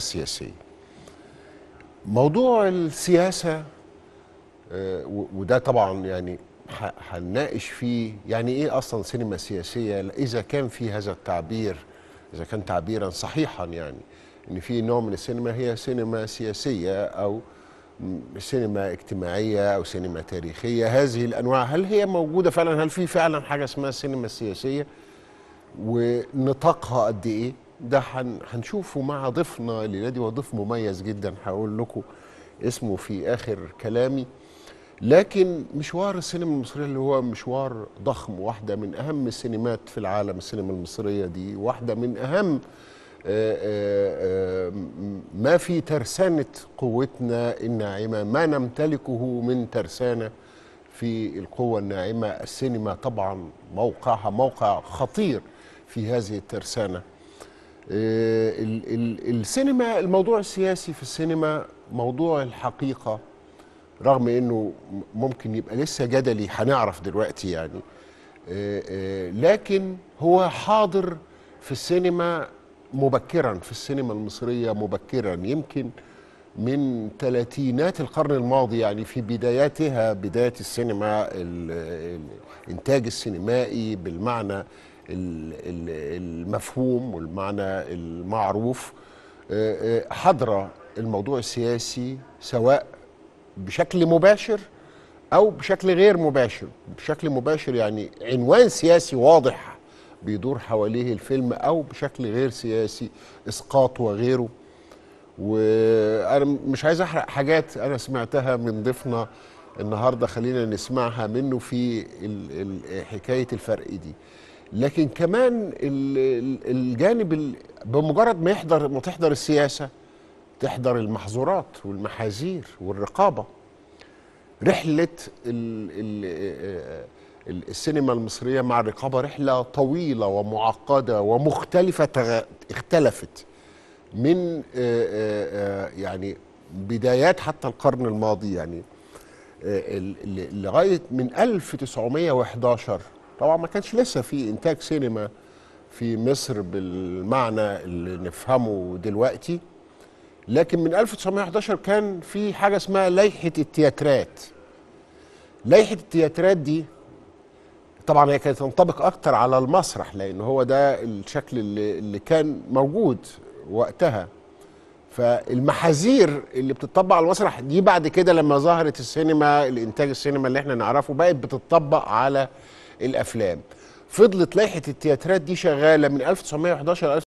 السياسية موضوع السياسة آه، وده طبعا يعني هنناقش فيه يعني ايه اصلا سينما سياسية اذا كان في هذا التعبير اذا كان تعبيرا صحيحا يعني ان في نوع من السينما هي سينما سياسية او سينما اجتماعية او سينما تاريخية هذه الانواع هل هي موجودة فعلا هل في فعلا حاجة اسمها سينما سياسية ونطاقها قد ايه ده هنشوفه مع ضيفنا الليله وضيف مميز جدا هقول لكم اسمه في اخر كلامي لكن مشوار السينما المصريه اللي هو مشوار ضخم واحده من اهم السينمات في العالم السينما المصريه دي واحده من اهم آه، آه، آه، ما في ترسانه قوتنا الناعمه ما نمتلكه من ترسانه في القوه الناعمه السينما طبعا موقعها موقع خطير في هذه الترسانه آه، السينما الموضوع السياسي في السينما موضوع الحقيقة رغم انه ممكن يبقى لسه جدلي هنعرف دلوقتي يعني آه، آه، لكن هو حاضر في السينما مبكرا في السينما المصرية مبكرا يمكن من ثلاثينات القرن الماضي يعني في بداياتها بداية السينما الإنتاج السينمائي بالمعنى المفهوم والمعنى المعروف آه، آه، حضرة الموضوع السياسي سواء بشكل مباشر او بشكل غير مباشر بشكل مباشر يعني عنوان سياسي واضح بيدور حواليه الفيلم او بشكل غير سياسي اسقاط وغيره وانا مش عايز احرق حاجات انا سمعتها من ضيفنا النهارده خلينا نسمعها منه في حكايه الفرق دي لكن كمان الجانب بمجرد ما يحضر ما تحضر السياسه تحضر المحظورات والمحاذير والرقابه رحله آه، السينما المصريه مع الرقابه رحله طويله ومعقده ومختلفه اختلفت من آه، آه، يعني بدايات حتى القرن الماضي يعني لغايه من 1911 طبعا ما كانش لسه في انتاج سينما في مصر بالمعنى اللي نفهمه دلوقتي لكن من 1911 كان في حاجه اسمها لائحه التياترات لائحه التياترات دي طبعا هي كانت تنطبق اكتر على المسرح لان هو ده الشكل اللي, اللي كان موجود وقتها فالمحاذير اللي بتطبق على المسرح دي بعد كده لما ظهرت السينما الانتاج السينما اللي احنا نعرفه بقت بتطبق على الافلام فضلت لائحه التياترات دي شغاله من 1911 ل